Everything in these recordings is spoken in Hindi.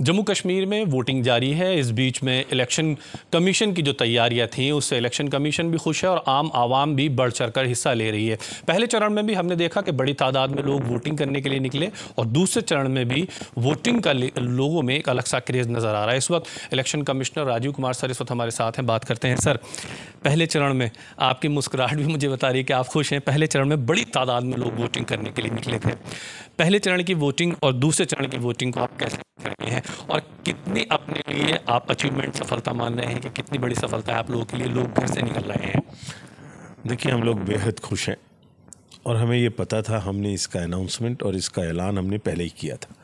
जम्मू कश्मीर में वोटिंग जारी है इस बीच में इलेक्शन कमीशन की जो तैयारियां थीं उससे इलेक्शन कमीशन भी खुश है और आम आवाम भी बढ़ चढ़ कर हिस्सा ले रही है पहले चरण में भी हमने देखा कि बड़ी तादाद में लोग वोटिंग करने के लिए निकले और दूसरे चरण में भी वोटिंग का लोगों में एक अलग सा क्रेज नज़र आ रहा है इस वक्त election commissioner Rajiv Kumar sir इस वक्त हमारे साथ हैं बात करते हैं सर पहले चरण में आपकी मुस्कुराहट भी मुझे बता रही है कि आप खुश हैं पहले चरण में बड़ी तादाद में लोग वोटिंग करने के लिए निकले थे पहले चरण की वोटिंग और दूसरे चरण की वोटिंग को आप कैसे सकते हैं और कितनी अपने लिए आप अचीवमेंट सफलता मान रहे हैं कि कितनी बड़ी सफलता है आप लोगों के लिए लोग घर से निकल रहे हैं देखिए हम लोग बेहद खुश हैं और हमें ये पता था हमने इसका अनाउंसमेंट और इसका ऐलान हमने पहले ही किया था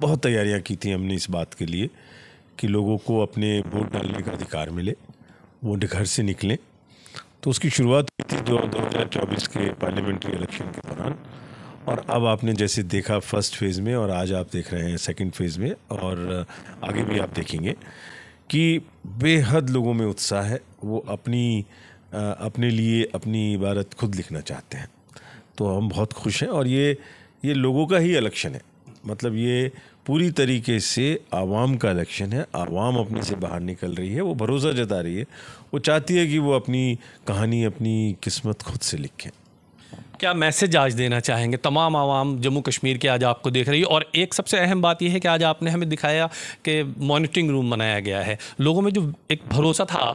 बहुत तैयारियाँ की थी हमने इस बात के लिए कि लोगों को अपने वोट डालने का अधिकार मिले वोट घर से निकलें तो उसकी शुरुआत हुई थी दो दो हज़ार चौबीस के पार्लियामेंट्री इलेक्शन के दौरान और अब आपने जैसे देखा फर्स्ट फेज़ में और आज आप देख रहे हैं सेकंड फेज़ में और आगे भी आप देखेंगे कि बेहद लोगों में उत्साह है वो अपनी अपने लिए अपनी इबारत खुद लिखना चाहते हैं तो हम बहुत खुश हैं और ये ये लोगों का ही इलेक्शन है मतलब ये पूरी तरीके से आवाम का इलेक्शन है आवाम अपने से बाहर निकल रही है वो भरोसा जता रही है वो चाहती है कि वो अपनी कहानी अपनी किस्मत खुद से लिखें क्या मैसेज आज देना चाहेंगे तमाम आवाम जम्मू कश्मीर के आज आपको देख रही है और एक सबसे अहम बात यह है कि आज आपने हमें दिखाया कि मॉनिटरिंग रूम बनाया गया है लोगों में जो एक भरोसा था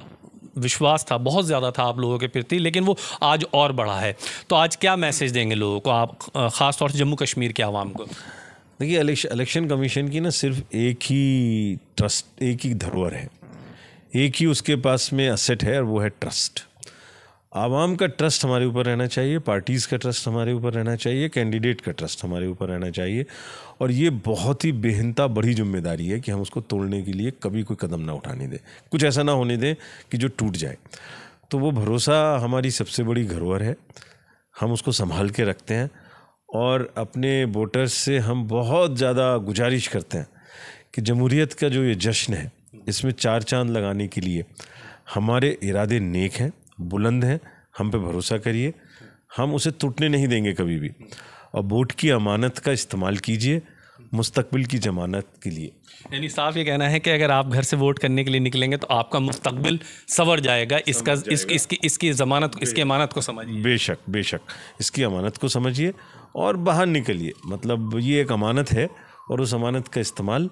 विश्वास था बहुत ज़्यादा था आप लोगों के प्रति लेकिन वो आज और बढ़ा है तो आज क्या मैसेज देंगे लोगों को आप ख़ास तौर से जम्मू कश्मीर के आवाम को देखिए इलेक्शन कमीशन की ना सिर्फ एक ही ट्रस्ट एक ही धरोहर है एक ही उसके पास में असेट है और वो है ट्रस्ट आवाम का ट्रस्ट हमारे ऊपर रहना चाहिए पार्टीज़ का ट्रस्ट हमारे ऊपर रहना चाहिए कैंडिडेट का ट्रस्ट हमारे ऊपर रहना चाहिए और ये बहुत ही बेहनता बड़ी जिम्मेदारी है कि हम उसको तोड़ने के लिए कभी कोई कदम ना उठाने दें कुछ ऐसा ना होने दें कि जो टूट जाए तो वो भरोसा हमारी सबसे बड़ी घरोहर है हम उसको संभाल के रखते हैं और अपने वोटर्स से हम बहुत ज़्यादा गुजारिश करते हैं कि जमहूरीत का जो ये जश्न है इसमें चार चांद लगाने के लिए हमारे इरादे नेक हैं बुलंद हैं हम पे भरोसा करिए हम उसे टूटने नहीं देंगे कभी भी और वोट की अमानत का इस्तेमाल कीजिए मुस्तकबिल की जमानत के लिए यानी साफ ये कहना है कि अगर आप घर से वोट करने के लिए निकलेंगे तो आपका मुस्तकबिल सवर जाएगा इसका जाएगा। इस, इसकी इसकी जमानत इसकी अमानत को समझिए बेशक बेशक इसकी अमानत को समझिए और बाहर निकलिए मतलब ये एक अमानत है और उस अमानत का इस्तेमाल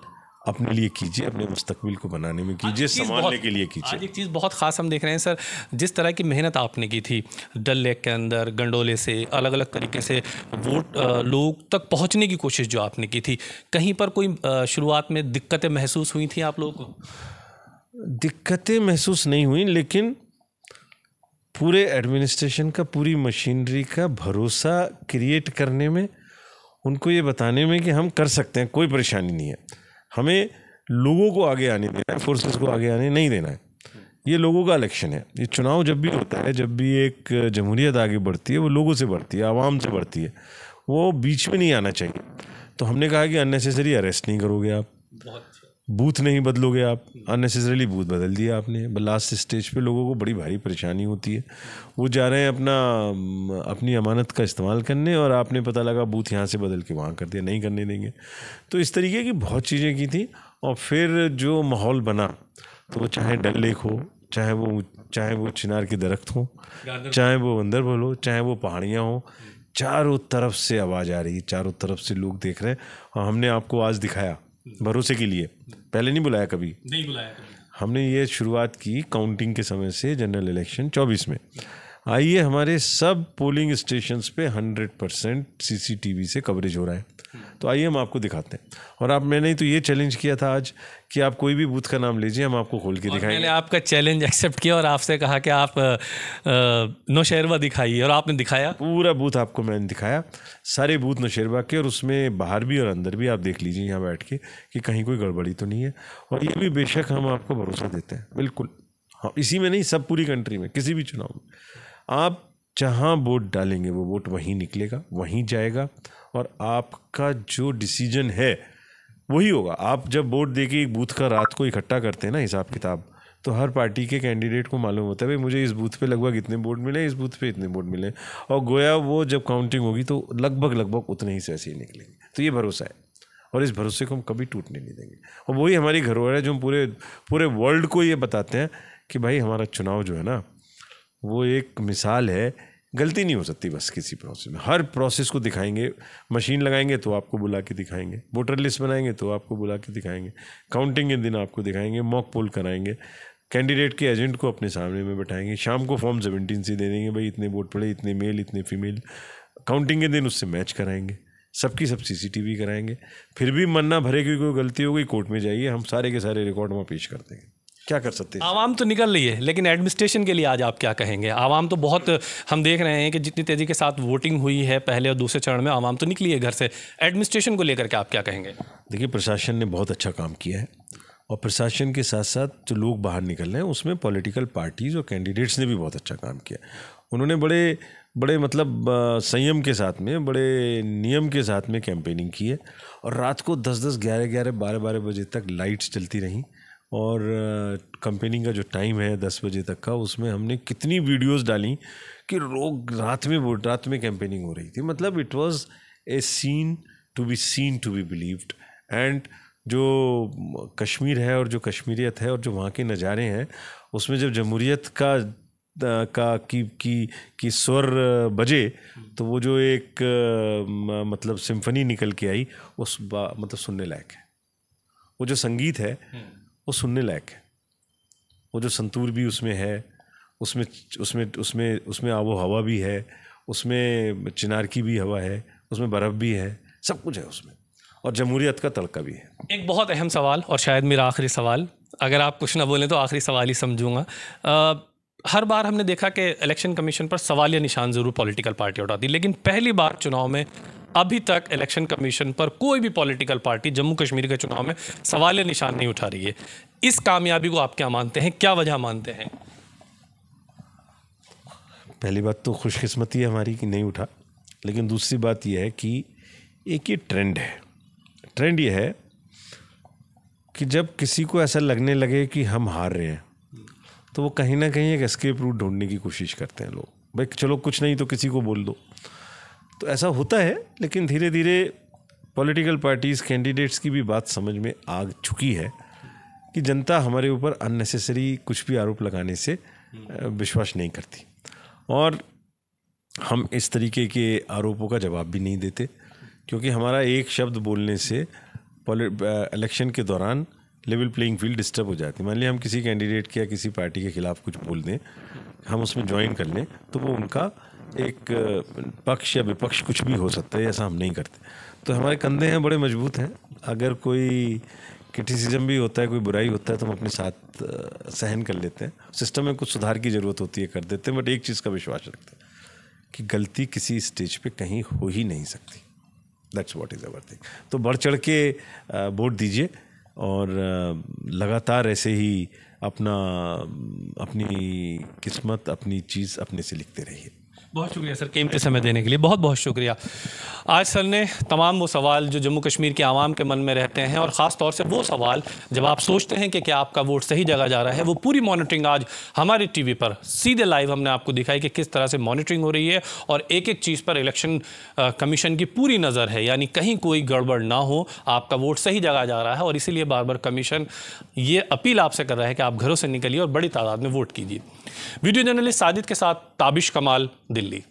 अपने लिए कीजिए अपने मुस्तकबिल को बनाने में कीजिए संभालने के लिए कीजिए एक चीज़ बहुत ख़ास हम देख रहे हैं सर जिस तरह की मेहनत आपने की थी डल लेक के अंदर गंडोले से अलग अलग तरीके से वोट लोग तक पहुंचने की कोशिश जो आपने की थी कहीं पर कोई शुरुआत में दिक्कतें महसूस हुई थी आप लोगों को दिक्कतें महसूस नहीं हुई लेकिन पूरे एडमिनिस्ट्रेशन का पूरी मशीनरी का भरोसा क्रिएट करने में उनको ये बताने में कि हम कर सकते हैं कोई परेशानी नहीं है हमें लोगों को आगे आने देना है फोर्सेस को आगे आने नहीं देना है ये लोगों का इलेक्शन है ये चुनाव जब भी होता है जब भी एक जमहूरियत आगे बढ़ती है वो लोगों से बढ़ती है आवाम से बढ़ती है वो बीच में नहीं आना चाहिए तो हमने कहा कि अननेसेसरी अरेस्ट नहीं करोगे आप बूथ नहीं बदलोगे आप अननेसेसरली बूथ बदल दिया आपने लास्ट स्टेज पे लोगों को बड़ी भारी परेशानी होती है वो जा रहे हैं अपना अपनी अमानत का इस्तेमाल करने और आपने पता लगा बूथ यहाँ से बदल के वहाँ कर दिया नहीं करने देंगे तो इस तरीके की बहुत चीज़ें की थी और फिर जो माहौल बना तो वो चाहे डल लेक हो चाहे वो चाहे वो चिनार के दरख्त हों चाहे वो बंदरबल हो चाहे वो पहाड़ियाँ हों चारों तरफ से आवाज़ आ रही है चारों तरफ से लोग देख रहे हैं और हमने आपको आज दिखाया भरोसे के लिए पहले नहीं बुलाया कभी नहीं बुलाया कभी हमने ये शुरुआत की काउंटिंग के समय से जनरल इलेक्शन 24 में आइए हमारे सब पोलिंग स्टेशंस पे 100 परसेंट सी से कवरेज हो रहा है तो आइए हम आपको दिखाते हैं और आप मैंने तो ये चैलेंज किया था आज कि आप कोई भी बूथ का नाम लीजिए हम आपको खोल के दिखाएंगे मैंने आपका चैलेंज एक्सेप्ट किया और आपसे कहा कि आप नौशेरवा दिखाइए और आपने दिखाया पूरा बूथ आपको मैंने दिखाया सारे बूथ नौशेरवा के और उसमें बाहर भी और अंदर भी आप देख लीजिए यहाँ बैठ के कि कहीं कोई गड़बड़ी तो नहीं है और ये भी बेशक हम आपको भरोसा देते हैं बिल्कुल हाँ इसी में नहीं सब पूरी कंट्री में किसी भी चुनाव में आप जहाँ वोट डालेंगे वो वोट वहीं निकलेगा वहीं जाएगा और आपका जो डिसीजन है वही होगा आप जब वोट दे के एक बूथ का रात को इकट्ठा करते हैं ना हिसाब किताब तो हर पार्टी के कैंडिडेट को मालूम होता है भाई मुझे इस बूथ पे लगभग इतने वोट मिले इस बूथ पे इतने वोट मिले और गोया वो जब काउंटिंग होगी तो लगभग लगभग उतने ही से ऐसे ही निकलेंगे तो ये भरोसा है और इस भरोसे को हम कभी टूटने नहीं देंगे और वही हमारी घरों है जो हम पूरे पूरे वर्ल्ड को ये बताते हैं कि भाई हमारा चुनाव जो है ना वो एक मिसाल है गलती नहीं हो सकती बस किसी प्रोसेस में हर प्रोसेस को दिखाएंगे मशीन लगाएंगे तो आपको बुला के दिखाएंगे वोटर लिस्ट बनाएंगे तो आपको बुला के दिखाएंगे काउंटिंग के दिन आपको दिखाएंगे मॉक पोल कराएंगे कैंडिडेट के एजेंट को अपने सामने में बैठाएंगे शाम को फॉर्म सेवेंटीन से दे देंगे भाई इतने वोट पड़े इतने मेल इतने फीमेल काउंटिंग के दिन उससे मैच कराएंगे सबकी सब सीसीटीवी कराएंगे फिर भी मन ना भरे की कोई गलती हो गई कोर्ट में जाइए हम सारे के सारे रिकॉर्ड वहाँ पेश कर देंगे क्या कर सकते हैं आवाम तो निकल रही है लेकिन एडमिनिस्ट्रेशन के लिए आज आप क्या कहेंगे आवाम तो बहुत हम देख रहे हैं कि जितनी तेज़ी के साथ वोटिंग हुई है पहले और दूसरे चरण में आवाम तो निकली है घर से एडमिनिस्ट्रेशन को लेकर के आप क्या कहेंगे देखिए प्रशासन ने बहुत अच्छा काम किया है और प्रशासन के साथ साथ जो लोग बाहर निकल रहे हैं उसमें पॉलिटिकल पार्टीज़ और कैंडिडेट्स ने भी बहुत अच्छा काम किया उन्होंने बड़े बड़े मतलब संयम के साथ में बड़े नियम के साथ में कैंपेनिंग की है और रात को दस दस ग्यारह ग्यारह बारह बारह बजे तक लाइट्स चलती रहीं और कंपेनिंग का जो टाइम है दस बजे तक का उसमें हमने कितनी वीडियोस डाली कि लोग रात में रात में कैंपेनिंग हो रही थी मतलब it was a scene to be seen to be believed and जो कश्मीर है और जो कश्मीरियत है और जो वहाँ के नज़ारे हैं उसमें जब जमहूरीत का का की की की स्वर बजे तो वो जो एक मतलब सिम्फनी निकल के आई उस मतलब सुनने लायक है वो जो संगीत है हम्म। वो सुनने लायक है वो जो संतूर भी उसमें है उसमें उसमें उसमें उसमें आबो हवा भी है उसमें चिनार की भी हवा है उसमें बर्फ़ भी है सब कुछ है उसमें और जमहूरियत का तड़का भी है एक बहुत अहम सवाल और शायद मेरा आखिरी सवाल अगर आप कुछ ना बोलें तो आखिरी सवाल ही समझूंगा हर बार हमने देखा कि इलेक्शन कमीशन पर या निशान ज़रूर पॉलिटिकल पार्टी उठाती लेकिन पहली बार चुनाव में अभी तक इलेक्शन कमीशन पर कोई भी पॉलिटिकल पार्टी जम्मू कश्मीर के चुनाव में सवाल निशान नहीं उठा रही है इस कामयाबी को आप क्या मानते हैं क्या वजह मानते हैं पहली बात तो खुशकिस्मती है हमारी कि नहीं उठा लेकिन दूसरी बात यह है कि एक ये ट्रेंड है ट्रेंड यह है कि जब किसी को ऐसा लगने लगे कि हम हार रहे हैं तो वो कहीं ना कहीं एक एस्केप रूट ढूंढने की कोशिश करते हैं लोग भाई चलो कुछ नहीं तो किसी को बोल दो तो ऐसा होता है लेकिन धीरे धीरे पॉलिटिकल पार्टीज़ कैंडिडेट्स की भी बात समझ में आ चुकी है कि जनता हमारे ऊपर अननेसेसरी कुछ भी आरोप लगाने से विश्वास नहीं करती और हम इस तरीके के आरोपों का जवाब भी नहीं देते क्योंकि हमारा एक शब्द बोलने से इलेक्शन के दौरान लेवल प्लेइंग फील्ड डिस्टर्ब हो जाती है मान लिया हम किसी कैंडिडेट के या किसी पार्टी के खिलाफ कुछ बोल दें हम उसमें ज्वाइन कर लें तो वो उनका एक पक्ष या विपक्ष कुछ भी हो सकता है ऐसा हम नहीं करते तो हमारे कंधे हैं बड़े मजबूत हैं अगर कोई क्रिटिसिज्म भी होता है कोई बुराई होता है तो हम अपने साथ सहन कर लेते हैं सिस्टम में कुछ सुधार की ज़रूरत होती है कर देते हैं बट एक चीज़ का विश्वास रखते हैं कि गलती किसी स्टेज पे कहीं हो ही नहीं सकती that's what is our thing तो बढ़ चढ़ के वोट दीजिए और लगातार ऐसे ही अपना अपनी किस्मत अपनी चीज़ अपने से लिखते रहिए बहुत शुक्रिया सर कीमती समय देने के लिए बहुत बहुत शुक्रिया आज सर ने तमाम वो सवाल जो जम्मू कश्मीर के आवाम के मन में रहते हैं और ख़ास तौर से वो सवाल जब आप सोचते हैं कि क्या आपका वोट सही जगह जा रहा है वो पूरी मॉनिटरिंग आज हमारी टीवी पर सीधे लाइव हमने आपको दिखाई कि किस तरह से मॉनिटरिंग हो रही है और एक एक चीज़ पर इलेक्शन कमीशन की पूरी नज़र है यानी कहीं कोई गड़बड़ ना हो आपका वोट सही जगह जा रहा है और इसीलिए बार बार कमीशन ये अपील आपसे कर रहा है कि आप घरों से निकलिए और बड़ी तादाद में वोट कीजिए वीडियो जर्नलिस्ट साजिद के साथ ताबिश कमाल दिल्ली Delhi.